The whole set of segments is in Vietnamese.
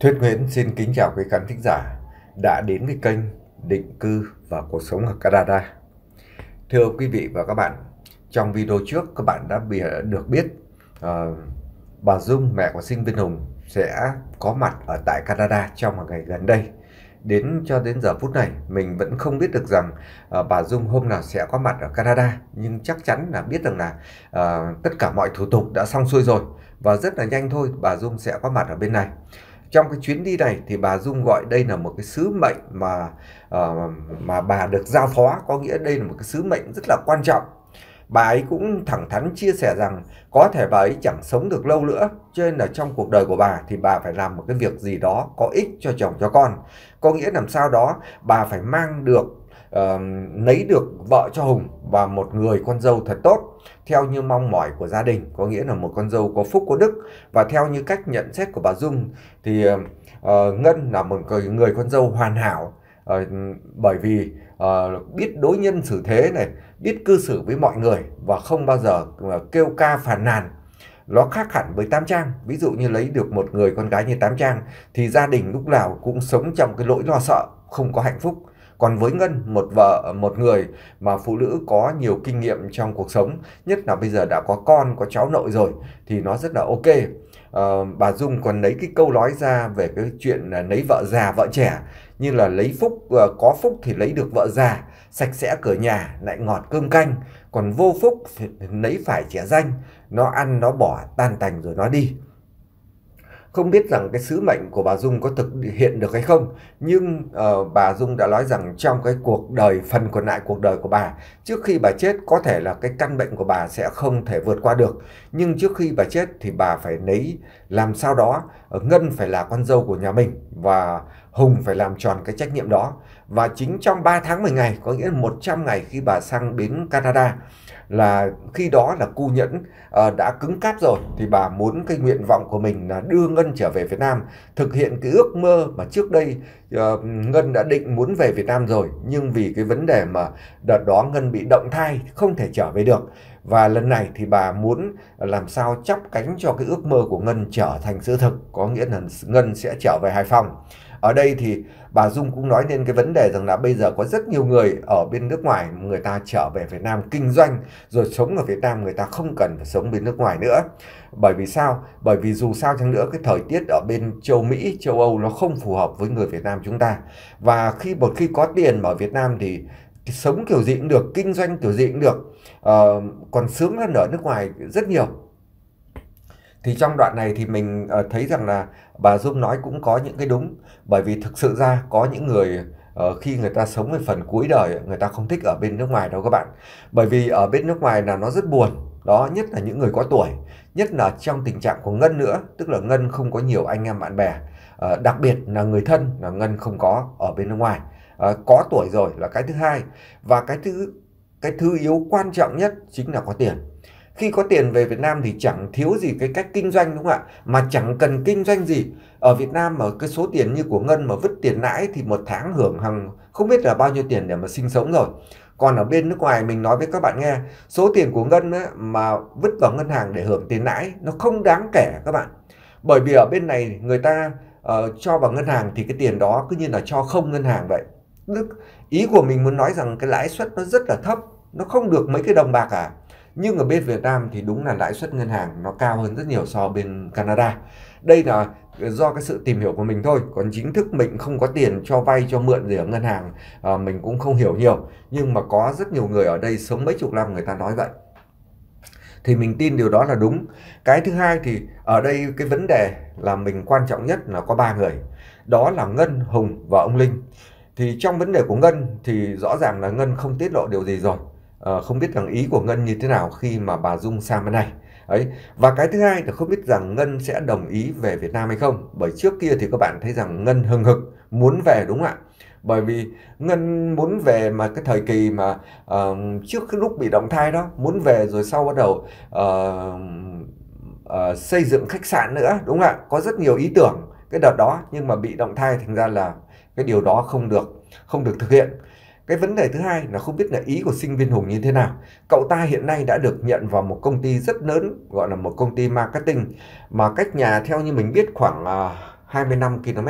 Thuyết Nguyễn xin kính chào quý khán thính giả đã đến với kênh Định cư và cuộc sống ở Canada. Thưa quý vị và các bạn, trong video trước các bạn đã được biết uh, bà Dung, mẹ của sinh viên Hùng sẽ có mặt ở tại Canada trong một ngày gần đây. Đến cho đến giờ phút này, mình vẫn không biết được rằng uh, bà Dung hôm nào sẽ có mặt ở Canada, nhưng chắc chắn là biết rằng là uh, tất cả mọi thủ tục đã xong xuôi rồi và rất là nhanh thôi bà Dung sẽ có mặt ở bên này trong cái chuyến đi này thì bà Dung gọi đây là một cái sứ mệnh mà uh, mà bà được giao phó có nghĩa đây là một cái sứ mệnh rất là quan trọng bà ấy cũng thẳng thắn chia sẻ rằng có thể bà ấy chẳng sống được lâu nữa cho nên là trong cuộc đời của bà thì bà phải làm một cái việc gì đó có ích cho chồng cho con có nghĩa làm sao đó bà phải mang được uh, lấy được vợ cho Hùng và một người con dâu thật tốt theo như mong mỏi của gia đình có nghĩa là một con dâu có phúc có đức và theo như cách nhận xét của bà Dung thì uh, Ngân là một người, con dâu hoàn hảo uh, bởi vì uh, biết đối nhân xử thế này biết cư xử với mọi người và không bao giờ kêu ca phàn nàn nó khác hẳn với Tam Trang. Ví dụ như lấy được một người con gái như Tam Trang thì gia đình lúc nào cũng sống trong cái lỗi lo sợ, không có hạnh phúc. Còn với Ngân, một vợ, một người mà phụ nữ có nhiều kinh nghiệm trong cuộc sống, nhất là bây giờ đã có con, có cháu nội rồi, thì nó rất là ok. Uh, bà Dung còn lấy cái câu nói ra về cái chuyện là lấy vợ già vợ trẻ như là lấy phúc uh, có phúc thì lấy được vợ già sạch sẽ cửa nhà lại ngọt cơm canh còn vô phúc thì lấy phải trẻ danh nó ăn nó bỏ tan tành rồi nó đi không biết rằng cái sứ mệnh của bà Dung có thực hiện được hay không, nhưng uh, bà Dung đã nói rằng trong cái cuộc đời phần còn lại cuộc đời của bà, trước khi bà chết có thể là cái căn bệnh của bà sẽ không thể vượt qua được, nhưng trước khi bà chết thì bà phải lấy làm sao đó ờ, Ngân phải là con dâu của nhà mình và Hùng phải làm tròn cái trách nhiệm đó. Và chính trong 3 tháng 10 ngày, có nghĩa là 100 ngày khi bà sang đến Canada là khi đó là cu nhẫn à, đã cứng cáp rồi thì bà muốn cái nguyện vọng của mình là đưa ngân trở về việt nam thực hiện cái ước mơ mà trước đây à, ngân đã định muốn về việt nam rồi nhưng vì cái vấn đề mà đợt đó ngân bị động thai không thể trở về được và lần này thì bà muốn làm sao chắp cánh cho cái ước mơ của ngân trở thành sự thực có nghĩa là ngân sẽ trở về hải phòng ở đây thì bà Dung cũng nói lên cái vấn đề rằng là bây giờ có rất nhiều người ở bên nước ngoài người ta trở về Việt Nam kinh doanh rồi sống ở Việt Nam người ta không cần phải sống bên nước ngoài nữa bởi vì sao bởi vì dù sao chăng nữa cái thời tiết ở bên châu Mỹ châu Âu nó không phù hợp với người Việt Nam chúng ta và khi một khi có tiền ở Việt Nam thì sống kiểu gì cũng được kinh doanh kiểu gì cũng được uh, còn sướng hơn ở nước ngoài rất nhiều thì trong đoạn này thì mình ờ, thấy rằng là bà Dung nói cũng có những cái đúng bởi vì thực sự ra có những người ờ, khi người ta sống về phần cuối đời người ta không thích ở bên nước ngoài đâu các bạn bởi vì ở bên nước ngoài là nó rất buồn đó nhất là những người có tuổi nhất là trong tình trạng của ngân nữa tức là ngân không có nhiều anh em bạn bè ờ, đặc biệt là người thân là ngân không có ở bên nước ngoài có tuổi rồi là cái thứ hai và cái thứ cái thứ yếu quan trọng nhất chính là có tiền khi có tiền về Việt Nam thì chẳng thiếu gì cái cách kinh doanh đúng không ạ mà chẳng cần kinh doanh gì ở Việt Nam mà cái số tiền như của Ngân mà vứt tiền lãi thì một tháng hưởng hàng không biết là bao nhiêu tiền để mà sinh sống rồi còn ở bên nước ngoài mình nói với các bạn nghe số tiền của Ngân á, mà vứt vào ngân hàng để hưởng tiền lãi nó không đáng kể các bạn bởi vì ở bên này người ta uh, cho vào ngân hàng thì cái tiền đó cứ như là cho không ngân hàng vậy Đức ý của mình muốn nói rằng cái lãi suất nó rất là thấp nó không được mấy cái đồng bạc à nhưng ở bên Việt Nam thì đúng là lãi suất ngân hàng nó cao hơn rất nhiều so bên Canada đây là do cái sự tìm hiểu của mình thôi còn chính thức mình không có tiền cho vay cho mượn gì ở ngân hàng à, mình cũng không hiểu nhiều nhưng mà có rất nhiều người ở đây sống mấy chục năm người ta nói vậy thì mình tin điều đó là đúng cái thứ hai thì ở đây cái vấn đề là mình quan trọng nhất là có ba người đó là ngân hùng và ông linh thì trong vấn đề của ngân thì rõ ràng là ngân không tiết lộ điều gì rồi Ờ, không biết rằng ý của Ngân như thế nào khi mà bà Dung sang bên này ấy và cái thứ hai là không biết rằng Ngân sẽ đồng ý về Việt Nam hay không bởi trước kia thì các bạn thấy rằng Ngân hừng hực muốn về đúng không ạ bởi vì Ngân muốn về mà cái thời kỳ mà uh, trước cái lúc bị động thai đó muốn về rồi sau bắt đầu uh, uh, xây dựng khách sạn nữa đúng không ạ có rất nhiều ý tưởng cái đợt đó nhưng mà bị động thai thành ra là cái điều đó không được không được thực hiện cái vấn đề thứ hai là không biết là ý của sinh viên hùng như thế nào cậu ta hiện nay đã được nhận vào một công ty rất lớn gọi là một công ty marketing mà cách nhà theo như mình biết khoảng uh, 25 km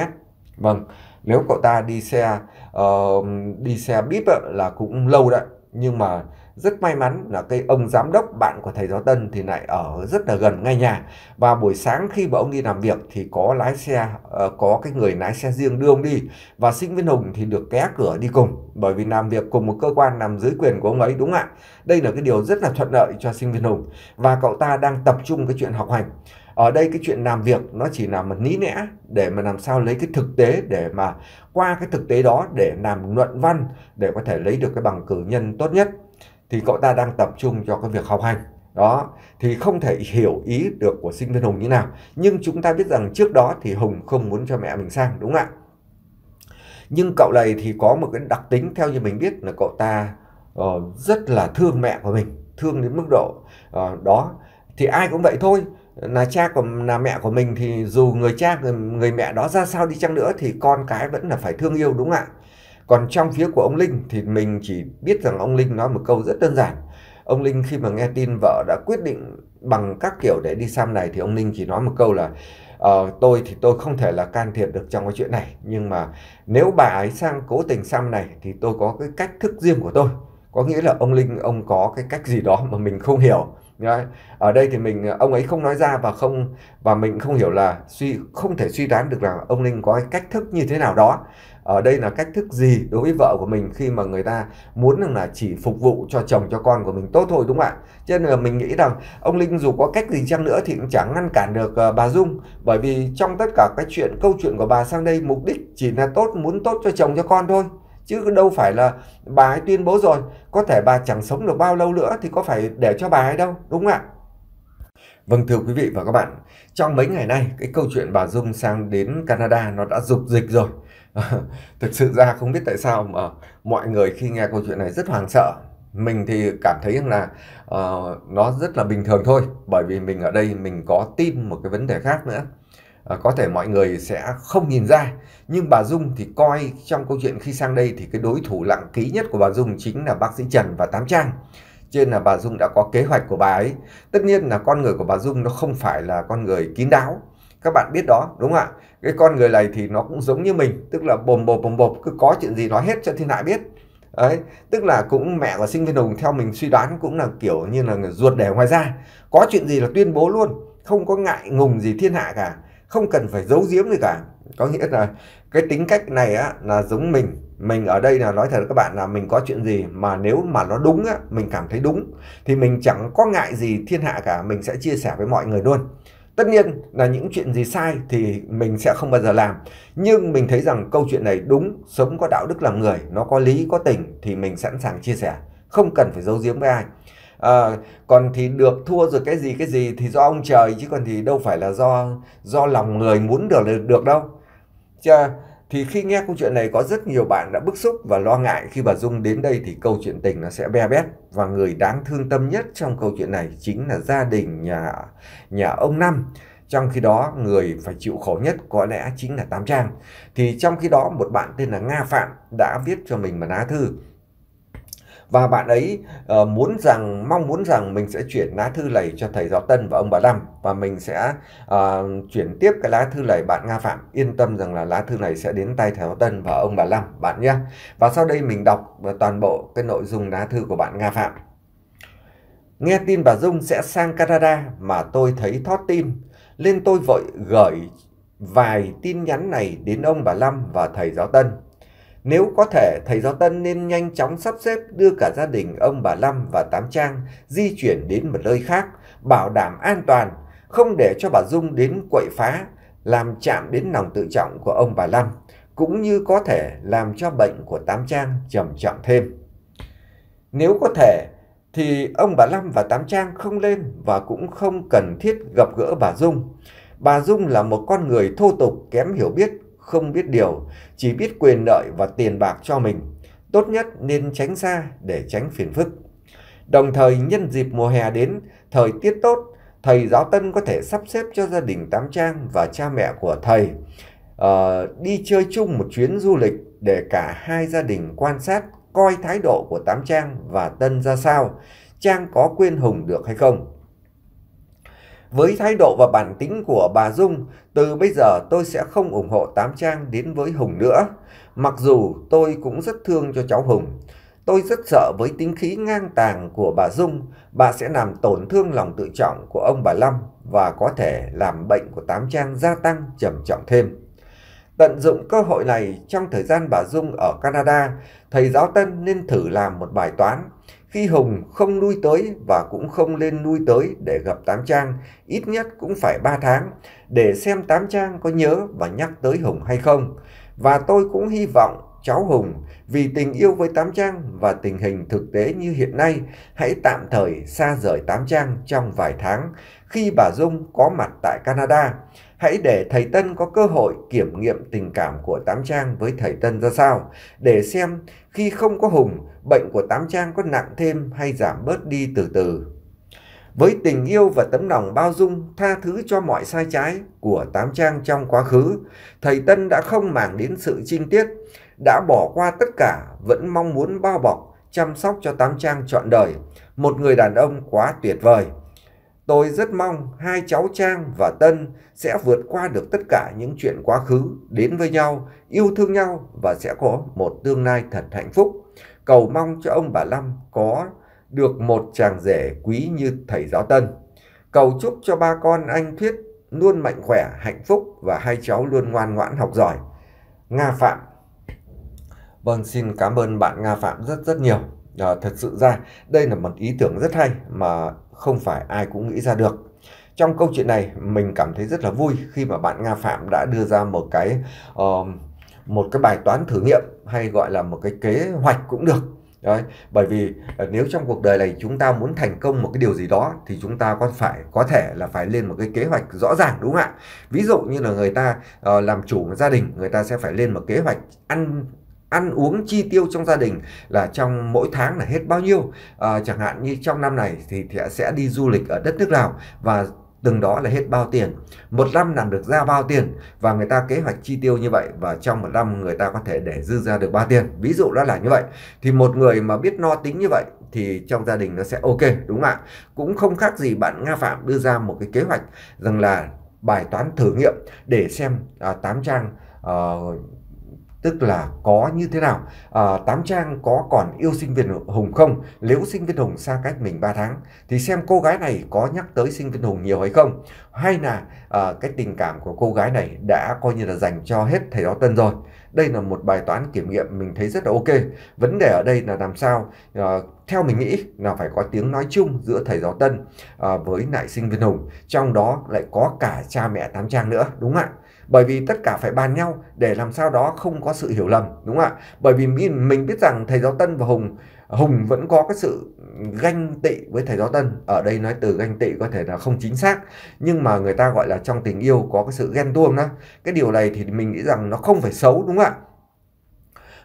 vâng nếu cậu ta đi xe uh, đi xe bíp là cũng lâu đấy nhưng mà rất may mắn là cái ông giám đốc bạn của thầy giáo Tân thì lại ở rất là gần ngay nhà và buổi sáng khi mà ông đi làm việc thì có lái xe ờ, có cái người lái xe riêng đưa ông đi và sinh viên Hùng thì được ké cửa đi cùng bởi vì làm việc cùng một cơ quan nằm dưới quyền của ông ấy đúng ạ đây là cái điều rất là thuận lợi cho sinh viên Hùng và cậu ta đang tập trung cái chuyện học hành ở đây cái chuyện làm việc nó chỉ là một lý lẽ để mà làm sao lấy cái thực tế để mà qua cái thực tế đó để làm luận văn để có thể lấy được cái bằng cử nhân tốt nhất thì cậu ta đang tập trung cho cái việc học hành đó thì không thể hiểu ý được của sinh viên hùng như nào nhưng chúng ta biết rằng trước đó thì hùng không muốn cho mẹ mình sang đúng không ạ nhưng cậu này thì có một cái đặc tính theo như mình biết là cậu ta uh, rất là thương mẹ của mình thương đến mức độ uh, đó thì ai cũng vậy thôi là cha của là mẹ của mình thì dù người cha người, người mẹ đó ra sao đi chăng nữa thì con cái vẫn là phải thương yêu đúng không ạ còn trong phía của ông Linh thì mình chỉ biết rằng ông Linh nói một câu rất đơn giản. Ông Linh khi mà nghe tin vợ đã quyết định bằng các kiểu để đi sang này thì ông Linh chỉ nói một câu là ờ, tôi thì tôi không thể là can thiệp được trong cái chuyện này nhưng mà nếu bà ấy sang cố tình xăm này thì tôi có cái cách thức riêng của tôi có nghĩa là ông Linh ông có cái cách gì đó mà mình không hiểu Đấy. ở đây thì mình ông ấy không nói ra và không và mình không hiểu là suy không thể suy đoán được là ông Linh có cái cách thức như thế nào đó ở ờ, đây là cách thức gì đối với vợ của mình khi mà người ta muốn rằng là chỉ phục vụ cho chồng cho con của mình tốt thôi đúng không ạ cho nên là mình nghĩ rằng ông linh dù có cách gì chăng nữa thì cũng chẳng ngăn cản được ờ, bà dung bởi vì trong tất cả các chuyện câu chuyện của bà sang đây mục đích chỉ là tốt muốn tốt cho chồng cho con thôi chứ đâu phải là bà ấy tuyên bố rồi có thể bà chẳng sống được bao lâu nữa thì có phải để cho bà ấy đâu đúng không ạ Vâng thưa quý vị và các bạn, trong mấy ngày nay cái câu chuyện bà Dung sang đến Canada nó đã dục dịch rồi. thực sự ra không biết tại sao mà mọi người khi nghe câu chuyện này rất hoảng sợ mình thì cảm thấy rằng là uh, nó rất là bình thường thôi bởi vì mình ở đây mình có tin một cái vấn đề khác nữa uh, có thể mọi người sẽ không nhìn ra nhưng bà Dung thì coi trong câu chuyện khi sang đây thì cái đối thủ lặng ký nhất của bà Dung chính là bác sĩ Trần và Tám Trang trên là bà Dung đã có kế hoạch của bà ấy tất nhiên là con người của bà Dung nó không phải là con người kín đáo các bạn biết đó đúng không ạ cái con người này thì nó cũng giống như mình tức là bồm bồm bồm bồm cứ có chuyện gì nói hết cho thiên hạ biết ấy tức là cũng mẹ và sinh viên hùng theo mình suy đoán cũng là kiểu như là ruột để ngoài ra có chuyện gì là tuyên bố luôn không có ngại ngùng gì thiên hạ cả không cần phải giấu giếm gì cả có nghĩa là cái tính cách này á, là giống mình mình ở đây là nói thật các bạn là mình có chuyện gì mà nếu mà nó đúng á, mình cảm thấy đúng thì mình chẳng có ngại gì thiên hạ cả mình sẽ chia sẻ với mọi người luôn tất nhiên là những chuyện gì sai thì mình sẽ không bao giờ làm nhưng mình thấy rằng câu chuyện này đúng sống có đạo đức làm người nó có lý có tình thì mình sẵn sàng chia sẻ không cần phải giấu giếm với ai à, còn thì được thua rồi cái gì cái gì thì do ông trời chứ còn thì đâu phải là do do lòng người muốn được được đâu chứ thì khi nghe câu chuyện này có rất nhiều bạn đã bức xúc và lo ngại khi bà Dung đến đây thì câu chuyện tình nó sẽ be bét và người đáng thương tâm nhất trong câu chuyện này chính là gia đình nhà nhà ông Năm. Trong khi đó người phải chịu khổ nhất có lẽ chính là Tam Trang. Thì trong khi đó một bạn tên là Nga Phạm đã viết cho mình một lá thư và bạn ấy uh, muốn rằng mong muốn rằng mình sẽ chuyển lá thư này cho thầy giáo Tân và ông bà Năm và mình sẽ uh, chuyển tiếp cái lá thư này bạn Nga Phạm yên tâm rằng là lá thư này sẽ đến tay thầy giáo Tân và ông bà Năm bạn nhé và sau đây mình đọc ờ, toàn bộ cái nội dung lá thư của bạn Nga Phạm nghe tin bà Dung sẽ sang Canada mà tôi thấy thót tim nên tôi vội gửi vài tin nhắn này đến ông bà Lâm và thầy giáo Tân nếu có thể, thầy giáo Tân nên nhanh chóng sắp xếp đưa cả gia đình ông bà Lâm và Tám Trang di chuyển đến một nơi khác, bảo đảm an toàn, không để cho bà Dung đến quậy phá, làm chạm đến lòng tự trọng của ông bà Lâm, cũng như có thể làm cho bệnh của Tám Trang trầm trọng thêm. Nếu có thể, thì ông bà Lâm và Tám Trang không lên và cũng không cần thiết gặp gỡ bà Dung. Bà Dung là một con người thô tục, kém hiểu biết, không biết điều, chỉ biết quyền lợi và tiền bạc cho mình. Tốt nhất nên tránh xa để tránh phiền phức. Đồng thời nhân dịp mùa hè đến, thời tiết tốt, thầy giáo Tân có thể sắp xếp cho gia đình Tám Trang và cha mẹ của thầy uh, đi chơi chung một chuyến du lịch để cả hai gia đình quan sát coi thái độ của Tám Trang và Tân ra sao, Trang có quên Hùng được hay không. Với thái độ và bản tính của bà Dung, từ bây giờ tôi sẽ không ủng hộ Tám Trang đến với Hùng nữa. Mặc dù tôi cũng rất thương cho cháu Hùng. Tôi rất sợ với tính khí ngang tàng của bà Dung, bà sẽ làm tổn thương lòng tự trọng của ông bà Lâm và có thể làm bệnh của Tám Trang gia tăng trầm trọng thêm. Tận dụng cơ hội này trong thời gian bà Dung ở Canada, thầy giáo Tân nên thử làm một bài toán khi Hùng không nuôi tới và cũng không lên nuôi tới để gặp Tám Trang, ít nhất cũng phải 3 tháng, để xem Tám Trang có nhớ và nhắc tới Hùng hay không. Và tôi cũng hy vọng cháu Hùng vì tình yêu với Tám Trang và tình hình thực tế như hiện nay, hãy tạm thời xa rời Tám Trang trong vài tháng khi bà Dung có mặt tại Canada hãy để thầy Tân có cơ hội kiểm nghiệm tình cảm của Tám Trang với thầy Tân ra sao, để xem khi không có Hùng, bệnh của Tám Trang có nặng thêm hay giảm bớt đi từ từ. Với tình yêu và tấm lòng bao dung, tha thứ cho mọi sai trái của Tám Trang trong quá khứ, thầy Tân đã không màng đến sự trinh tiết, đã bỏ qua tất cả, vẫn mong muốn bao bọc, chăm sóc cho Tám Trang trọn đời. Một người đàn ông quá tuyệt vời. Tôi rất mong hai cháu Trang và Tân sẽ vượt qua được tất cả những chuyện quá khứ, đến với nhau, yêu thương nhau và sẽ có một tương lai thật hạnh phúc. Cầu mong cho ông bà Lâm có được một chàng rể quý như thầy giáo Tân. Cầu chúc cho ba con anh Thuyết luôn mạnh khỏe, hạnh phúc và hai cháu luôn ngoan ngoãn học giỏi. Nga Phạm Vâng, xin cảm ơn bạn Nga Phạm rất rất nhiều. À, thật sự ra đây là một ý tưởng rất hay mà không phải ai cũng nghĩ ra được. Trong câu chuyện này mình cảm thấy rất là vui khi mà bạn Nga Phạm đã đưa ra một cái uh, một cái bài toán thử nghiệm hay gọi là một cái kế hoạch cũng được Đấy, bởi vì ờ, nếu trong cuộc đời này chúng ta muốn thành công một cái điều gì đó thì chúng ta còn phải có thể là phải lên một cái kế hoạch rõ ràng đúng không ạ? Ví dụ như là người ta uh, làm chủ một gia đình, người ta sẽ phải lên một kế hoạch ăn ăn uống chi tiêu trong gia đình là trong mỗi tháng là hết bao nhiêu à, chẳng hạn như trong năm này thì, thì sẽ đi du lịch ở đất nước nào và từng đó là hết bao tiền một năm làm được ra bao tiền và người ta kế hoạch chi tiêu như vậy và trong một năm người ta có thể để dư ra được bao tiền ví dụ đó là như vậy thì một người mà biết no tính như vậy thì trong gia đình nó sẽ ok đúng không ạ cũng không khác gì bạn nga phạm đưa ra một cái kế hoạch rằng là bài toán thử nghiệm để xem à, 8 trang uh, tức là có như thế nào à, tám trang có còn yêu sinh viên hùng không nếu sinh viên hùng xa cách mình 3 tháng thì xem cô gái này có nhắc tới sinh viên hùng nhiều hay không hay là à, cái tình cảm của cô gái này đã coi như là dành cho hết thầy giáo tân rồi đây là một bài toán kiểm nghiệm mình thấy rất là ok vấn đề ở đây là làm sao à, theo mình nghĩ là phải có tiếng nói chung giữa thầy giáo tân à, với lại sinh viên hùng trong đó lại có cả cha mẹ tám trang nữa đúng không ạ bởi vì tất cả phải bàn nhau để làm sao đó không có sự hiểu lầm đúng không ạ bởi vì mình, mình biết rằng thầy giáo tân và hùng hùng vẫn có cái sự ganh tị với thầy giáo tân ở đây nói từ ganh tị có thể là không chính xác nhưng mà người ta gọi là trong tình yêu có cái sự ghen tuông đó cái điều này thì mình nghĩ rằng nó không phải xấu đúng không ạ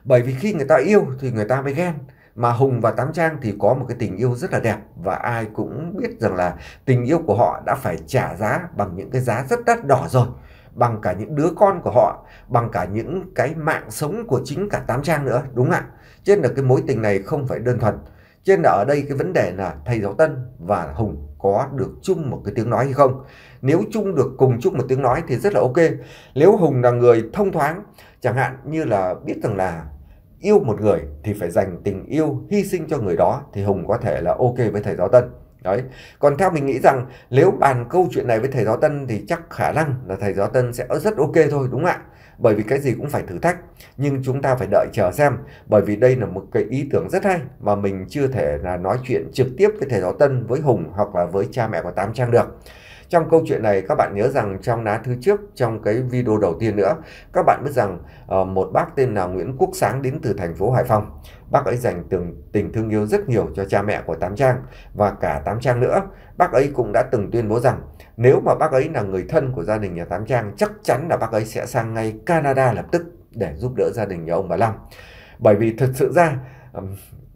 bởi vì khi người ta yêu thì người ta mới ghen mà Hùng và Tám Trang thì có một cái tình yêu rất là đẹp và ai cũng biết rằng là tình yêu của họ đã phải trả giá bằng những cái giá rất đắt đỏ rồi bằng cả những đứa con của họ, bằng cả những cái mạng sống của chính cả Tám Trang nữa, đúng ạ? Cho nên là cái mối tình này không phải đơn thuần. Cho nên là ở đây cái vấn đề là thầy Giáo Tân và Hùng có được chung một cái tiếng nói hay không. Nếu chung được cùng chung một tiếng nói thì rất là ok. Nếu Hùng là người thông thoáng, chẳng hạn như là biết rằng là yêu một người thì phải dành tình yêu hy sinh cho người đó thì Hùng có thể là ok với thầy Giáo Tân. Đấy. Còn theo mình nghĩ rằng nếu bàn câu chuyện này với thầy giáo Tân thì chắc khả năng là thầy giáo Tân sẽ rất ok thôi đúng không ạ? Bởi vì cái gì cũng phải thử thách nhưng chúng ta phải đợi chờ xem bởi vì đây là một cái ý tưởng rất hay mà mình chưa thể là nói chuyện trực tiếp với thầy giáo Tân với Hùng hoặc là với cha mẹ của Tám Trang được. Trong câu chuyện này các bạn nhớ rằng trong lá thư trước trong cái video đầu tiên nữa các bạn biết rằng ờ, một bác tên là Nguyễn Quốc Sáng đến từ thành phố Hải Phòng. Bác ấy dành từng tình thương yêu rất nhiều cho cha mẹ của Tám Trang và cả Tám Trang nữa. Bác ấy cũng đã từng tuyên bố rằng nếu mà bác ấy là người thân của gia đình nhà Tám Trang chắc chắn là bác ấy sẽ sang ngay Canada lập tức để giúp đỡ gia đình nhà ông bà Long. Bởi vì thật sự ra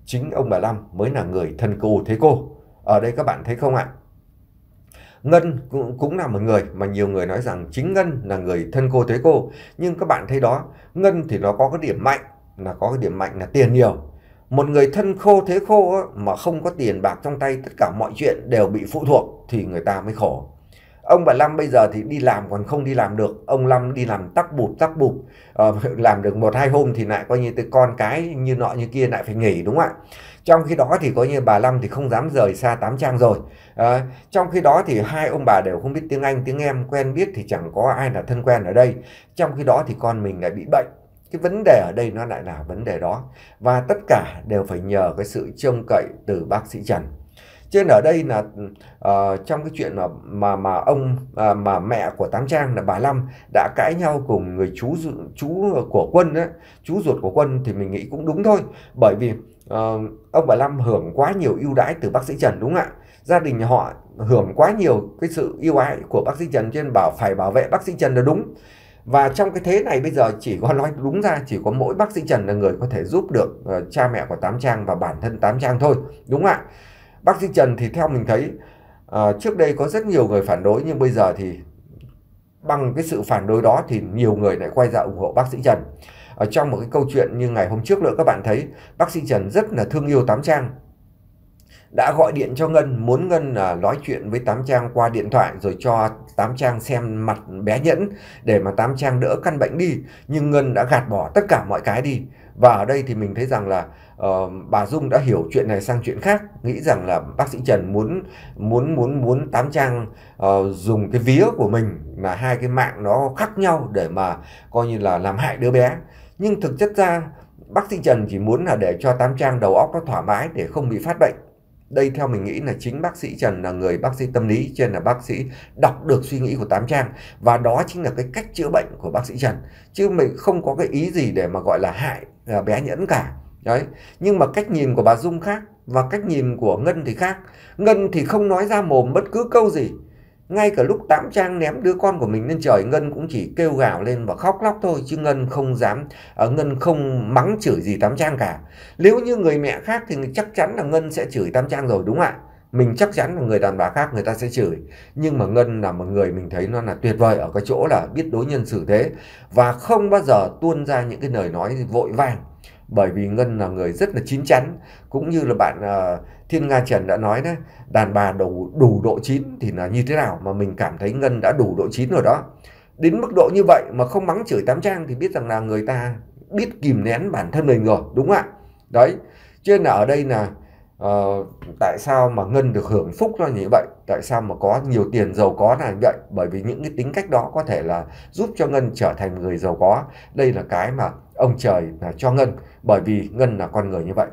chính ông bà Long mới là người thân cô thế cô. Ở đây các bạn thấy không ạ? Ngân cũng, cũng là một người mà nhiều người nói rằng chính Ngân là người thân cô thế cô. Nhưng các bạn thấy đó, Ngân thì nó có cái điểm mạnh là có cái điểm mạnh là tiền nhiều. Một người thân khô thế khô mà không có tiền bạc trong tay tất cả mọi chuyện đều bị phụ thuộc thì người ta mới khổ. Ông bà Lâm bây giờ thì đi làm còn không đi làm được. Ông Lâm đi làm tắc bụp tắc bụp. Ờ, làm được một hai hôm thì lại coi như tới con cái như nọ như kia lại phải nghỉ đúng không ạ? trong khi đó thì có như bà Lâm thì không dám rời xa tám trang rồi à, trong khi đó thì hai ông bà đều không biết tiếng Anh tiếng em quen biết thì chẳng có ai là thân quen ở đây trong khi đó thì con mình lại bị bệnh cái vấn đề ở đây nó lại là vấn đề đó và tất cả đều phải nhờ cái sự trông cậy từ bác sĩ Trần chứ ở đây là uh, trong cái chuyện là mà mà ông uh, mà mẹ của tám trang là bà Lâm đã cãi nhau cùng người chú chú của quân ấy, chú ruột của quân thì mình nghĩ cũng đúng thôi bởi vì uh, ông bà Lâm hưởng quá nhiều ưu đãi từ bác sĩ trần đúng không ạ gia đình họ hưởng quá nhiều cái sự yêu ái của bác sĩ trần trên bảo phải bảo vệ bác sĩ trần là đúng và trong cái thế này bây giờ chỉ có nói đúng ra chỉ có mỗi bác sĩ Trần là người có thể giúp được uh, cha mẹ của Tám Trang và bản thân Tám Trang thôi đúng không ạ bác sĩ Trần thì theo mình thấy à, trước đây có rất nhiều người phản đối nhưng bây giờ thì bằng cái sự phản đối đó thì nhiều người lại quay ra ủng hộ bác sĩ Trần ở trong một cái câu chuyện như ngày hôm trước nữa các bạn thấy bác sĩ Trần rất là thương yêu Tám Trang đã gọi điện cho Ngân muốn Ngân à, nói chuyện với Tám Trang qua điện thoại rồi cho Tám Trang xem mặt bé nhẫn để mà Tám Trang đỡ căn bệnh đi nhưng Ngân đã gạt bỏ tất cả mọi cái đi và ở đây thì mình thấy rằng là uh, bà Dung đã hiểu chuyện này sang chuyện khác nghĩ rằng là bác sĩ Trần muốn muốn muốn muốn tám trang uh, dùng cái vía của mình là hai cái mạng nó khác nhau để mà coi như là làm hại đứa bé nhưng thực chất ra bác sĩ Trần chỉ muốn là để cho tám trang đầu óc nó thoải mái để không bị phát bệnh đây theo mình nghĩ là chính bác sĩ Trần là người bác sĩ tâm lý trên là bác sĩ đọc được suy nghĩ của Tám Trang và đó chính là cái cách chữa bệnh của bác sĩ Trần chứ mình không có cái ý gì để mà gọi là hại à, bé nhẫn cả đấy nhưng mà cách nhìn của bà dung khác và cách nhìn của ngân thì khác ngân thì không nói ra mồm bất cứ câu gì ngay cả lúc tám trang ném đứa con của mình lên trời ngân cũng chỉ kêu gào lên và khóc lóc thôi chứ ngân không dám à, ngân không mắng chửi gì tám trang cả nếu như người mẹ khác thì chắc chắn là ngân sẽ chửi tám trang rồi đúng không ạ mình chắc chắn là người đàn bà khác người ta sẽ chửi nhưng mà ngân là một người mình thấy nó là tuyệt vời ở cái chỗ là biết đối nhân xử thế và không bao giờ tuôn ra những cái lời nói vội vàng bởi vì Ngân là người rất là chín chắn cũng như là bạn uh, Thiên Nga Trần đã nói đấy đàn bà đủ đủ độ chín thì là như thế nào mà mình cảm thấy Ngân đã đủ độ chín rồi đó đến mức độ như vậy mà không mắng chửi tám trang thì biết rằng là người ta biết kìm nén bản thân mình rồi đúng không ạ đấy cho nên là ở đây là uh, tại sao mà Ngân được hưởng phúc nó như vậy tại sao mà có nhiều tiền giàu có là như vậy bởi vì những cái tính cách đó có thể là giúp cho Ngân trở thành người giàu có đây là cái mà ông trời là cho Ngân bởi vì Ngân là con người như vậy.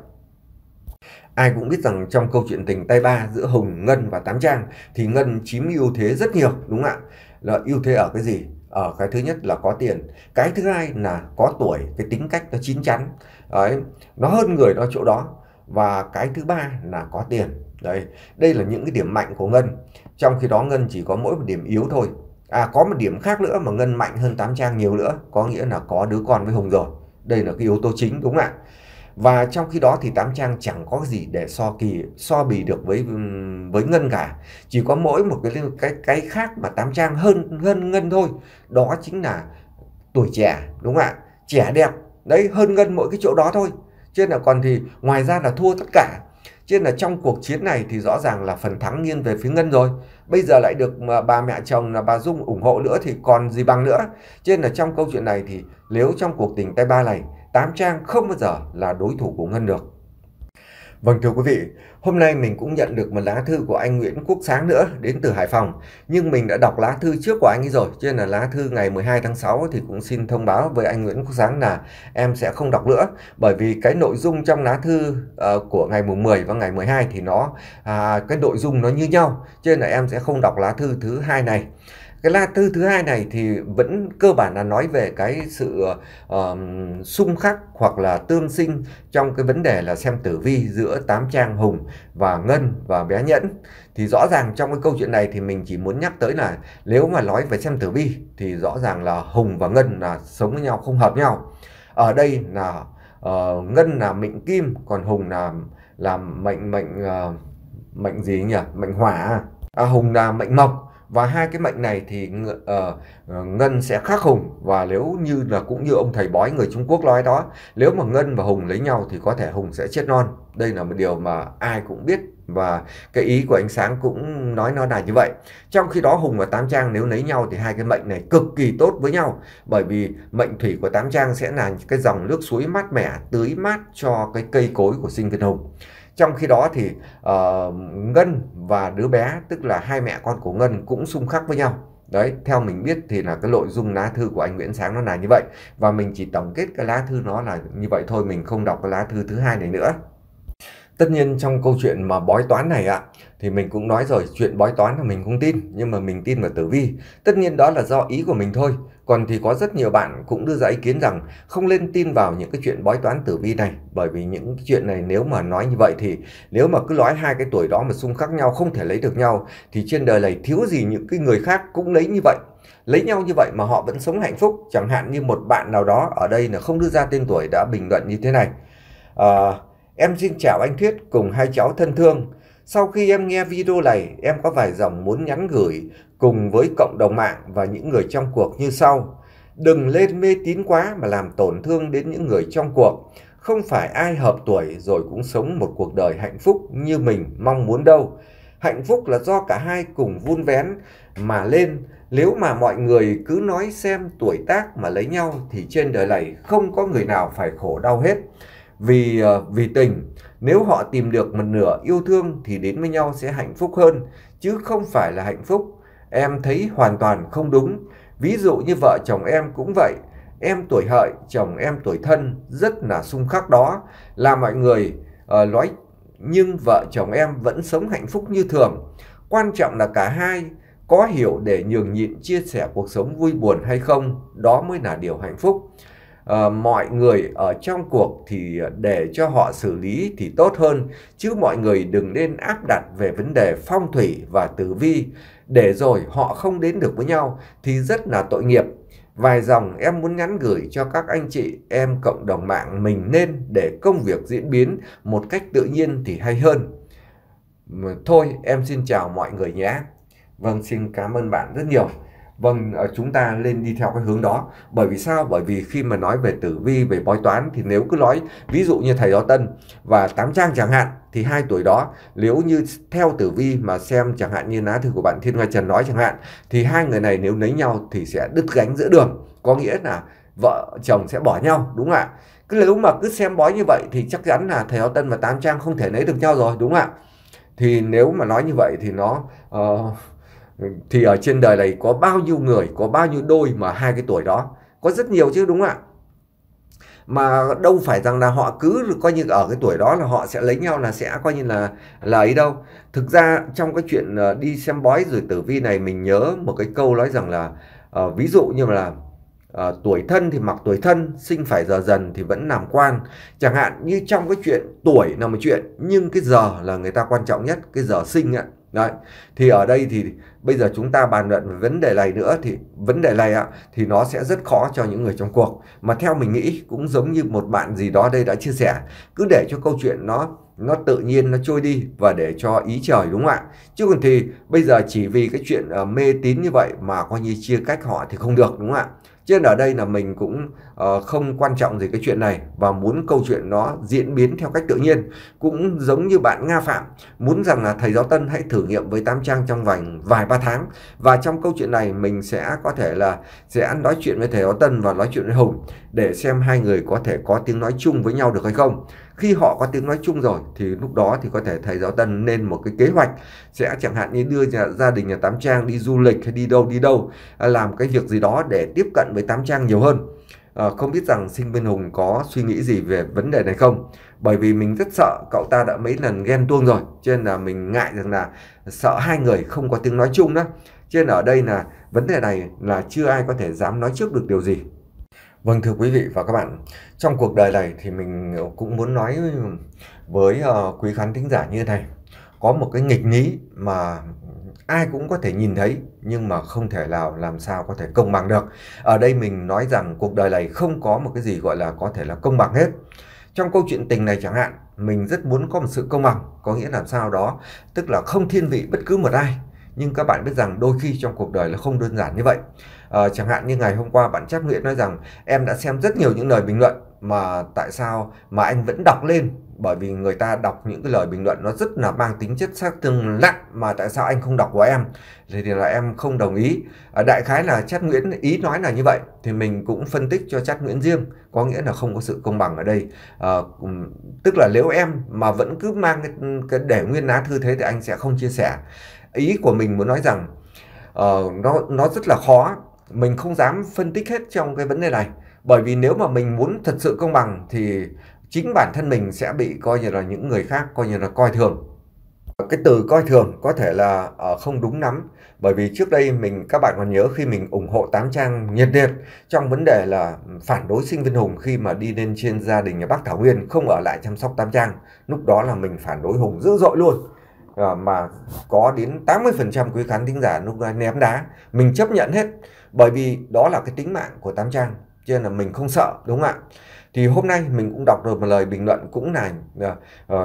Ai cũng biết rằng trong câu chuyện tình tay ba giữa Hùng, Ngân và Tám Trang thì Ngân chiếm ưu thế rất nhiều đúng không ạ? Là ưu thế ở cái gì? Ở cái thứ nhất là có tiền, cái thứ hai là có tuổi, cái tính cách nó chín chắn, đấy, nó hơn người nó chỗ đó và cái thứ ba là có tiền. Đây, đây là những cái điểm mạnh của Ngân. Trong khi đó Ngân chỉ có mỗi một điểm yếu thôi À có một điểm khác nữa mà Ngân mạnh hơn Tám Trang nhiều nữa, có nghĩa là có đứa con với Hùng rồi. Đây là cái yếu tố chính đúng không ạ? Và trong khi đó thì Tám Trang chẳng có gì để so kỳ so bì được với với Ngân cả. Chỉ có mỗi một cái cái cái khác mà Tám Trang hơn hơn Ngân thôi. Đó chính là tuổi trẻ đúng không ạ? Trẻ đẹp. Đấy hơn Ngân mỗi cái chỗ đó thôi. Chứ là còn thì ngoài ra là thua tất cả. Chứ là trong cuộc chiến này thì rõ ràng là phần thắng nghiêng về phía Ngân rồi bây giờ lại được bà mẹ chồng là bà Dung ủng hộ nữa thì còn gì bằng nữa. Cho nên là trong câu chuyện này thì nếu trong cuộc tình tay ba này, Tám Trang không bao giờ là đối thủ của Ngân được. Vâng thưa quý vị, hôm nay mình cũng nhận được một lá thư của anh Nguyễn Quốc Sáng nữa đến từ Hải Phòng. Nhưng mình đã đọc lá thư trước của anh ấy rồi, cho nên là lá thư ngày 12 tháng 6 thì cũng xin thông báo với anh Nguyễn Quốc Sáng là em sẽ không đọc nữa. Bởi vì cái nội dung trong lá thư uh, của ngày mùng 10 và ngày 12 thì nó, uh, cái nội dung nó như nhau. Cho nên là em sẽ không đọc lá thư thứ hai này cái la thư thứ hai này thì vẫn cơ bản là nói về cái sự uh, xung khắc hoặc là tương sinh trong cái vấn đề là xem tử vi giữa tám trang hùng và ngân và bé nhẫn thì rõ ràng trong cái câu chuyện này thì mình chỉ muốn nhắc tới là nếu mà nói về xem tử vi thì rõ ràng là hùng và ngân là sống với nhau không hợp nhau ở đây là uh, ngân là mệnh kim còn hùng là là mệnh mệnh uh, mệnh gì nhỉ mệnh hỏa à, à hùng là mệnh mộc và hai cái mệnh này thì uh, ngân sẽ khắc hùng và nếu như là cũng như ông thầy bói người trung quốc nói đó nếu mà ngân và hùng lấy nhau thì có thể hùng sẽ chết non đây là một điều mà ai cũng biết và cái ý của ánh sáng cũng nói nó là như vậy trong khi đó hùng và tám trang nếu lấy nhau thì hai cái mệnh này cực kỳ tốt với nhau bởi vì mệnh thủy của tám trang sẽ là cái dòng nước suối mát mẻ tưới mát cho cái cây cối của sinh viên hùng trong khi đó thì uh, Ngân và đứa bé tức là hai mẹ con của Ngân cũng xung khắc với nhau. Đấy, theo mình biết thì là cái nội dung lá thư của anh Nguyễn Sáng nó là như vậy và mình chỉ tổng kết cái lá thư nó là như vậy thôi, mình không đọc cái lá thư thứ hai này nữa. Tất nhiên trong câu chuyện mà bói toán này ạ thì mình cũng nói rồi, chuyện bói toán là mình không tin nhưng mà mình tin vào tử vi. Tất nhiên đó là do ý của mình thôi còn thì có rất nhiều bạn cũng đưa ra ý kiến rằng không nên tin vào những cái chuyện bói toán tử vi này bởi vì những chuyện này nếu mà nói như vậy thì nếu mà cứ nói hai cái tuổi đó mà xung khắc nhau không thể lấy được nhau thì trên đời này thiếu gì những cái người khác cũng lấy như vậy lấy nhau như vậy mà họ vẫn sống hạnh phúc chẳng hạn như một bạn nào đó ở đây là không đưa ra tên tuổi đã bình luận như thế này à, em xin chào anh Thuyết cùng hai cháu thân thương sau khi em nghe video này, em có vài dòng muốn nhắn gửi cùng với cộng đồng mạng và những người trong cuộc như sau. Đừng lên mê tín quá mà làm tổn thương đến những người trong cuộc. Không phải ai hợp tuổi rồi cũng sống một cuộc đời hạnh phúc như mình mong muốn đâu. Hạnh phúc là do cả hai cùng vun vén mà lên. Nếu mà mọi người cứ nói xem tuổi tác mà lấy nhau thì trên đời này không có người nào phải khổ đau hết. Vì ờ, vì tình nếu họ tìm được một nửa yêu thương thì đến với nhau sẽ hạnh phúc hơn, chứ không phải là hạnh phúc. Em thấy hoàn toàn không đúng. Ví dụ như vợ chồng em cũng vậy. Em tuổi hợi, chồng em tuổi thân, rất là xung khắc đó. Là mọi người uh, nói nhưng vợ chồng em vẫn sống hạnh phúc như thường. Quan trọng là cả hai có hiểu để nhường nhịn chia sẻ cuộc sống vui buồn hay không, đó mới là điều hạnh phúc. Ờ, mọi người ở trong cuộc thì ờ, để cho họ xử lý thì tốt hơn chứ mọi người đừng nên áp đặt về vấn đề phong thủy và tử vi để rồi họ không đến được với nhau thì rất là tội nghiệp vài dòng em muốn nhắn gửi cho các anh chị em cộng đồng mạng mình nên để công việc diễn biến một cách tự nhiên thì hay hơn thôi em xin chào mọi người nhé vâng xin cảm ơn bạn rất nhiều Vâng, ờ, chúng ta nên đi theo cái hướng đó. Bởi vì sao? Bởi vì khi mà nói về tử vi, về bói toán thì nếu cứ nói ví dụ như thầy Đó Tân và Tám Trang chẳng hạn thì hai tuổi đó nếu như theo tử vi mà xem chẳng hạn như lá thư của bạn Thiên Nga Trần nói chẳng hạn thì hai người này nếu lấy nhau thì sẽ đứt gánh giữa đường. Có nghĩa là vợ chồng sẽ bỏ nhau đúng không ạ? Cứ nếu mà cứ xem bói như vậy thì chắc chắn là thầy Đó Tân và Tám Trang không thể lấy được nhau rồi đúng không ạ? Thì nếu mà nói như vậy thì nó... Uh, thì ở trên đời này có bao nhiêu người có bao nhiêu đôi mà hai cái tuổi đó có rất nhiều chứ đúng không ạ mà đâu phải rằng là họ cứ coi như ở cái tuổi đó là họ sẽ lấy nhau là sẽ coi như là là ấy đâu thực ra trong cái chuyện ờ, đi xem bói rồi tử vi này mình nhớ một cái câu nói rằng là uh, ví dụ như là uh, tuổi thân thì mặc tuổi thân sinh phải giờ dần thì vẫn làm quan chẳng hạn như trong cái chuyện tuổi là một chuyện nhưng cái giờ là người ta quan trọng nhất cái giờ sinh ạ Đấy. Thì ở đây thì bây giờ chúng ta bàn luận về vấn đề này nữa thì vấn đề này ạ thì nó sẽ rất khó cho những người trong cuộc. Mà theo mình nghĩ cũng giống như một bạn gì đó đây đã chia sẻ, cứ để cho câu chuyện nó nó tự nhiên nó trôi đi và để cho ý trời đúng không ạ chứ còn thì bây giờ chỉ vì cái chuyện uh, mê tín như vậy mà coi như chia cách họ thì không được đúng không ạ cho nên ở đây là mình cũng uh, không quan trọng gì cái chuyện này và muốn câu chuyện nó diễn biến theo cách tự nhiên. Cũng giống như bạn Nga Phạm muốn rằng là thầy giáo Tân hãy thử nghiệm với Tám Trang trong vài vài ba tháng và trong câu chuyện này mình sẽ có thể là sẽ nói chuyện với thầy giáo Tân và nói chuyện với Hùng để xem hai người có thể có tiếng nói chung với nhau được hay không khi họ có tiếng nói chung rồi thì lúc đó thì có thể thầy giáo tân nên một cái kế hoạch sẽ chẳng hạn như đưa nhà, gia đình nhà tám trang đi du lịch hay đi đâu đi đâu à, làm cái việc gì đó để tiếp cận với tám trang nhiều hơn à, không biết rằng sinh viên hùng có suy nghĩ gì về vấn đề này không bởi vì mình rất sợ cậu ta đã mấy lần ghen tuông rồi cho nên là mình ngại rằng là sợ hai người không có tiếng nói chung đó cho nên ở đây là vấn đề này là chưa ai có thể dám nói trước được điều gì Vâng thưa quý vị và các bạn, trong cuộc đời này thì mình cũng muốn nói với ờ, quý khán thính giả như thế này. Có một cái nghịch lý mà ai cũng có thể nhìn thấy nhưng mà không thể nào làm sao có thể công bằng được. Ở đây mình nói rằng cuộc đời này không có một cái gì gọi là có thể là công bằng hết. Trong câu chuyện tình này chẳng hạn, mình rất muốn có một sự công bằng, có nghĩa làm sao đó, tức là không thiên vị bất cứ một ai. Nhưng các bạn biết rằng đôi khi trong cuộc đời là không đơn giản như vậy à, chẳng hạn như ngày hôm qua bạn Trác Nguyễn nói rằng em đã xem rất nhiều những lời bình luận mà tại sao mà anh vẫn đọc lên bởi vì người ta đọc những cái lời bình luận nó rất là mang tính chất xác tương nặng mà tại sao anh không đọc của em thì, thì là em không đồng ý à, đại khái là Trác Nguyễn ý nói là như vậy thì mình cũng phân tích cho Trác Nguyễn riêng có nghĩa là không có sự công bằng ở đây à, tức là nếu em mà vẫn cứ mang cái, cái để nguyên lá thư thế thì anh sẽ không chia sẻ ý của mình muốn nói rằng uh, nó nó rất là khó mình không dám phân tích hết trong cái vấn đề này bởi vì nếu mà mình muốn thật sự công bằng thì chính bản thân mình sẽ bị coi như là những người khác coi như là coi thường cái từ coi thường có thể là ờ, không đúng lắm bởi vì trước đây mình các bạn còn nhớ khi mình ủng hộ tám trang nhiệt liệt trong vấn đề là phản đối sinh viên hùng khi mà đi lên trên gia đình nhà bác thảo nguyên không ở lại chăm sóc tám trang lúc đó là mình phản đối hùng dữ dội luôn ờ, mà có đến 80% quý khán thính giả lúc ném đá mình chấp nhận hết bởi vì đó là cái tính mạng của Tám Trang cho nên là mình không sợ đúng không ạ thì hôm nay mình cũng đọc được một lời bình luận cũng là uh,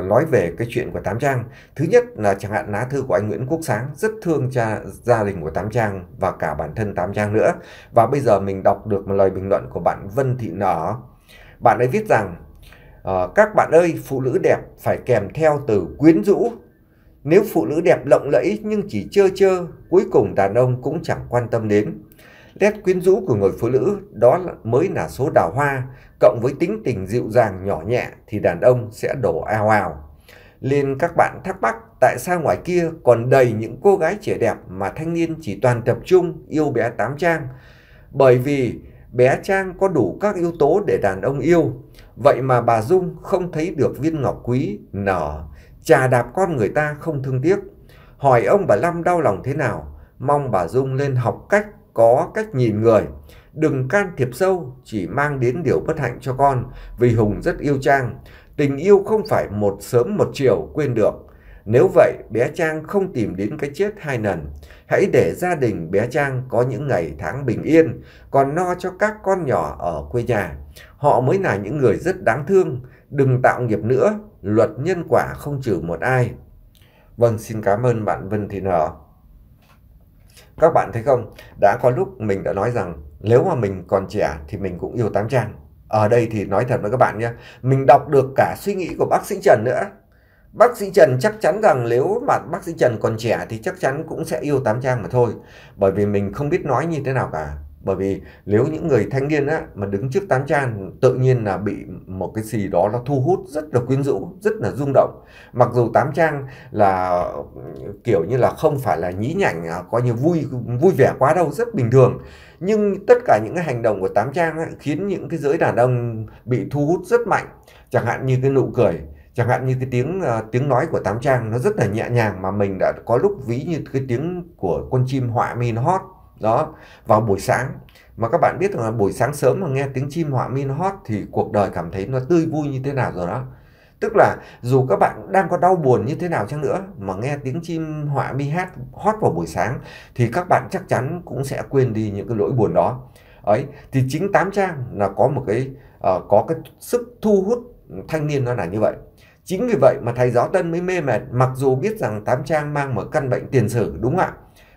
nói về cái chuyện của Tám Trang thứ nhất là chẳng hạn lá thư của anh Nguyễn Quốc Sáng rất thương cha gia đình của Tám Trang và cả bản thân Tám Trang nữa và bây giờ mình đọc được một lời bình luận của bạn Vân Thị Nở bạn ấy viết rằng uh, các bạn ơi phụ nữ đẹp phải kèm theo từ quyến rũ nếu phụ nữ đẹp lộng lẫy nhưng chỉ chơ chơ cuối cùng đàn ông cũng chẳng quan tâm đến Nét quyến rũ của người phụ nữ đó mới là số đào hoa, cộng với tính tình dịu dàng nhỏ nhẹ thì đàn ông sẽ đổ ao ào. Nên các bạn thắc mắc tại sao ngoài kia còn đầy những cô gái trẻ đẹp mà thanh niên chỉ toàn tập trung yêu bé Tám Trang. Bởi vì bé Trang có đủ các yếu tố để đàn ông yêu. Vậy mà bà Dung không thấy được viên ngọc quý nở, trà đạp con người ta không thương tiếc. Hỏi ông bà Lâm đau lòng thế nào, mong bà Dung lên học cách có cách nhìn người. Đừng can thiệp sâu, chỉ mang đến điều bất hạnh cho con, vì Hùng rất yêu Trang. Tình yêu không phải một sớm một chiều quên được. Nếu vậy, bé Trang không tìm đến cái chết hai lần. Hãy để gia đình bé Trang có những ngày tháng bình yên, còn no cho các con nhỏ ở quê nhà. Họ mới là những người rất đáng thương. Đừng tạo nghiệp nữa, luật nhân quả không trừ một ai. Vâng, xin cảm ơn bạn Vân Thị Nở. Các bạn thấy không, đã có lúc mình đã nói rằng nếu mà mình còn trẻ thì mình cũng yêu tám trang. Ở đây thì nói thật với các bạn nhé, mình đọc được cả suy nghĩ của bác sĩ Trần nữa. Bác sĩ Trần chắc chắn rằng nếu mà bác sĩ Trần còn trẻ thì chắc chắn cũng sẽ yêu tám trang mà thôi. Bởi vì mình không biết nói như thế nào cả bởi vì nếu những người thanh niên á, mà đứng trước tán trang tự nhiên là bị một cái gì đó nó thu hút rất là quyến rũ rất là rung động mặc dù tám trang là kiểu như là không phải là nhí nhảnh à, coi như vui vui vẻ quá đâu rất bình thường nhưng tất cả những cái hành động của tám trang á, khiến những cái giới đàn ông bị thu hút rất mạnh chẳng hạn như cái nụ cười chẳng hạn như cái tiếng uh, tiếng nói của tám trang nó rất là nhẹ nhàng mà mình đã có lúc ví như cái tiếng của con chim họa mi nó hót đó vào buổi sáng mà các bạn biết rằng là buổi sáng sớm mà nghe tiếng chim họa min hót thì cuộc đời cảm thấy nó tươi vui như thế nào rồi đó tức là dù các bạn đang có đau buồn như thế nào chăng nữa mà nghe tiếng chim họa mi hát hót vào buổi sáng thì các bạn chắc chắn cũng sẽ quên đi những cái nỗi buồn đó ấy thì chính tám trang là có một cái uh, có cái sức thu hút thanh niên nó là như vậy chính vì vậy mà thầy giáo tân mới mê mệt mặc dù biết rằng tám trang mang một căn bệnh tiền sử đúng không ạ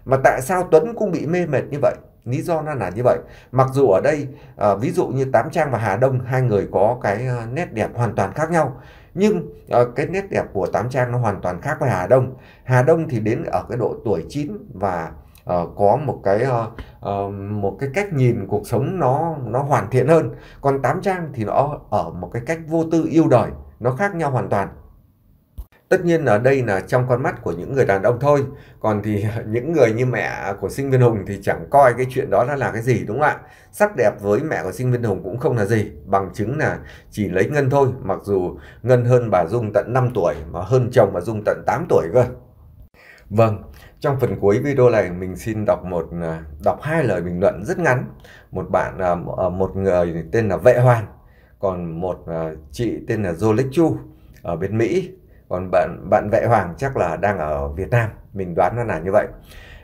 mà tại sao Tuấn cũng bị mê mệt như vậy? Lý do nó là như vậy. Mặc dù ở đây à, ví dụ như Tám Trang và Hà Đông hai người có cái ờ, nét đẹp hoàn toàn khác nhau. Nhưng à, cái nét đẹp của Tám Trang nó hoàn toàn khác với Hà Đông. Hà Đông thì đến ở cái độ tuổi chín và Uh, có một cái uh, uh, một cái cách nhìn cuộc sống nó nó hoàn thiện hơn còn tám trang thì nó ở một cái cách vô tư yêu đời nó khác nhau hoàn toàn tất nhiên ở đây là trong con mắt của những người đàn ông thôi còn thì những người như mẹ của sinh viên hùng thì chẳng coi cái chuyện đó là cái gì đúng không ạ sắc đẹp với mẹ của sinh viên hùng cũng không là gì bằng chứng là chỉ lấy ngân thôi mặc dù ngân hơn bà dung tận 5 tuổi mà hơn chồng bà dung tận 8 tuổi cơ vâng trong phần cuối video này mình xin đọc một à, đọc hai lời bình luận rất ngắn một bạn à, à, một người tên là vệ hoàn còn một chị tên là Jolik Chu ở bên Mỹ còn bạn bạn vệ hoàng chắc là đang ở Việt Nam mình đoán nó là như vậy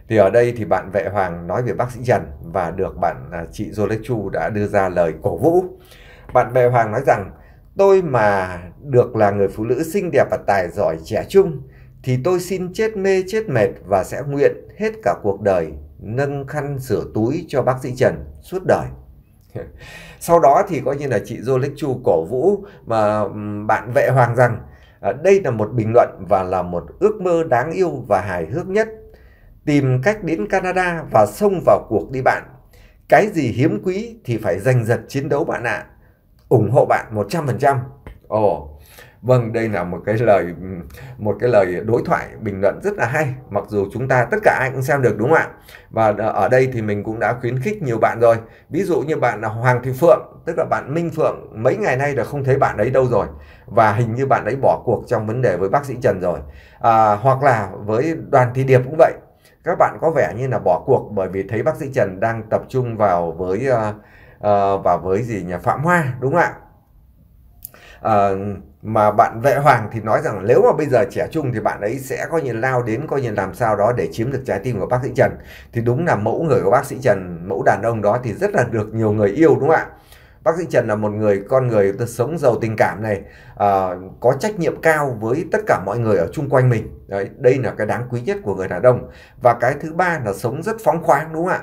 thì ở đây thì bạn vệ hoàng nói về bác sĩ Trần và được bạn à, chị Chu đã đưa ra lời cổ vũ bạn vệ hoàng nói rằng tôi mà được là người phụ nữ xinh đẹp và tài giỏi trẻ trung thì tôi xin chết mê chết mệt và sẽ nguyện hết cả cuộc đời nâng khăn sửa túi cho bác sĩ Trần suốt đời sau đó thì coi như là chị Chu cổ vũ mà bạn vệ hoàng rằng À, đây là một bình luận và là một ước mơ đáng yêu và hài hước nhất. Tìm cách đến Canada và xông vào cuộc đi bạn. Cái gì hiếm quý thì phải giành giật chiến đấu bạn ạ. À. ủng hộ bạn 100%. Ồ, vâng đây là một cái lời một cái lời đối thoại bình luận rất là hay mặc dù chúng ta tất cả ai cũng xem được đúng không ạ và ở đây thì mình cũng đã khuyến khích nhiều bạn rồi ví dụ như bạn là Hoàng Thị Phượng tức là bạn Minh Phượng mấy ngày nay là không thấy bạn ấy đâu rồi và hình như bạn ấy bỏ cuộc trong vấn đề với bác sĩ Trần rồi à, hoặc là với Đoàn Thị Điệp cũng vậy các bạn có vẻ như là bỏ cuộc bởi vì thấy bác sĩ Trần đang tập trung vào với uh, ờ, uh, ờ, và với gì nhà Phạm Hoa đúng không ạ uh, mà bạn vệ hoàng thì nói rằng nếu mà bây giờ trẻ trung thì bạn ấy sẽ coi như lao đến coi như làm sao đó để chiếm được trái tim của bác sĩ Trần thì đúng là mẫu người của bác sĩ Trần mẫu đàn ông đó thì rất là được nhiều người yêu đúng không ạ bác sĩ Trần là một người con người sống giàu tình cảm này à, có trách nhiệm cao với tất cả mọi người ở chung quanh mình đấy đây là cái đáng quý nhất của người đàn ông và cái thứ ba là sống rất phóng khoáng đúng không ạ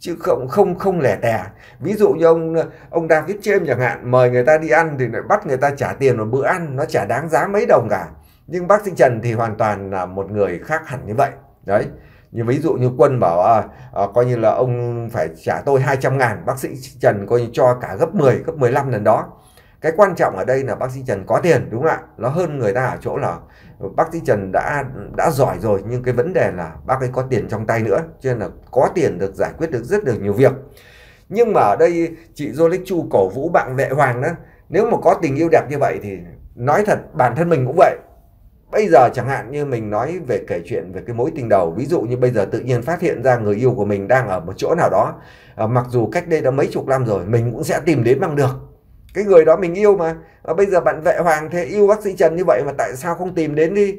chứ không không không lẻ tẻ ví dụ như ông ông David James chẳng hạn mời người ta đi ăn thì lại bắt người ta trả tiền một bữa ăn nó chả đáng giá mấy đồng cả nhưng bác sĩ Trần thì hoàn toàn là một người khác hẳn như vậy đấy như ví dụ như quân bảo à, à, coi như là ông phải trả tôi 200 ngàn bác sĩ Trần coi như cho cả gấp 10 gấp 15 lần đó cái quan trọng ở đây là bác sĩ Trần có tiền đúng không ạ nó hơn người ta ở chỗ là bác sĩ Trần đã đã giỏi rồi nhưng cái vấn đề là bác ấy có tiền trong tay nữa cho nên là có tiền được giải quyết được rất được nhiều việc nhưng mà ở đây chị Jolik Chu cổ vũ bạn Vệ Hoàng đó nếu mà có tình yêu đẹp như vậy thì nói thật bản thân mình cũng vậy bây giờ chẳng hạn như mình nói về kể chuyện về cái mối tình đầu ví dụ như bây giờ tự nhiên phát hiện ra người yêu của mình đang ở một chỗ nào đó ờ, mặc dù cách đây đã mấy chục năm rồi mình cũng sẽ tìm đến bằng được cái người đó mình yêu mà à, bây giờ bạn vệ hoàng thế yêu bác sĩ trần như vậy mà tại sao không tìm đến đi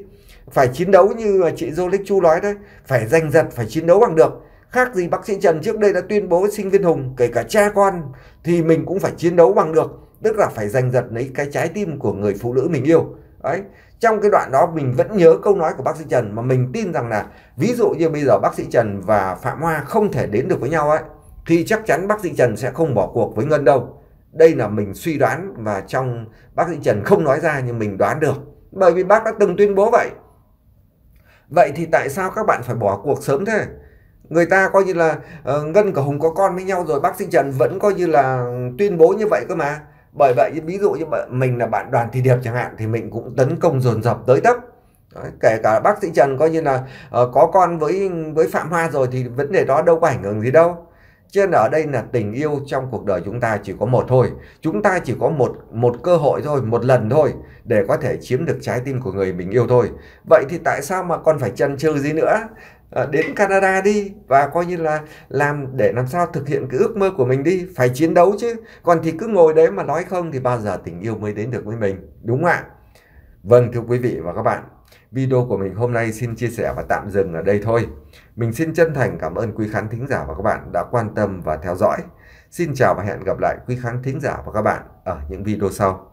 phải chiến đấu như chị Jolik Chu nói đấy phải giành giật phải chiến đấu bằng được khác gì bác sĩ Trần trước đây đã tuyên bố với sinh viên Hùng kể cả cha con thì mình cũng phải chiến đấu bằng được tức là phải giành giật lấy cái trái tim của người phụ nữ mình yêu đấy trong cái đoạn đó mình vẫn nhớ câu nói của bác sĩ Trần mà mình tin rằng là ví dụ như bây giờ bác sĩ Trần và Phạm Hoa không thể đến được với nhau ấy thì chắc chắn bác sĩ Trần sẽ không bỏ cuộc với Ngân đâu đây là mình suy đoán và trong bác sĩ Trần không nói ra nhưng mình đoán được bởi vì bác đã từng tuyên bố vậy vậy thì tại sao các bạn phải bỏ cuộc sớm thế người ta coi như là uh, Ngân và Hùng có con với nhau rồi bác sĩ Trần vẫn coi như là tuyên bố như vậy cơ mà bởi vậy ví dụ như mình là bạn đoàn thị điệp chẳng hạn thì mình cũng tấn công dồn dập tới tấp kể cả bác sĩ Trần coi như là uh, có con với với Phạm Hoa rồi thì vấn đề đó đâu có ảnh hưởng gì đâu cho nên ở đây là tình yêu trong cuộc đời chúng ta chỉ có một thôi. Chúng ta chỉ có một một cơ hội thôi, một lần thôi để có thể chiếm được trái tim của người mình yêu thôi. Vậy thì tại sao mà con phải chần chừ gì nữa? À, đến Canada đi và coi như là làm để làm sao thực hiện cái ước mơ của mình đi, phải chiến đấu chứ. Còn thì cứ ngồi đấy mà nói không thì bao giờ tình yêu mới đến được với mình, đúng không ạ? Vâng thưa quý vị và các bạn, Video của mình hôm nay xin chia sẻ và tạm dừng ở đây thôi. Mình xin chân thành cảm ơn quý khán thính giả và các bạn đã quan tâm và theo dõi. Xin chào và hẹn gặp lại quý khán thính giả và các bạn ở những video sau.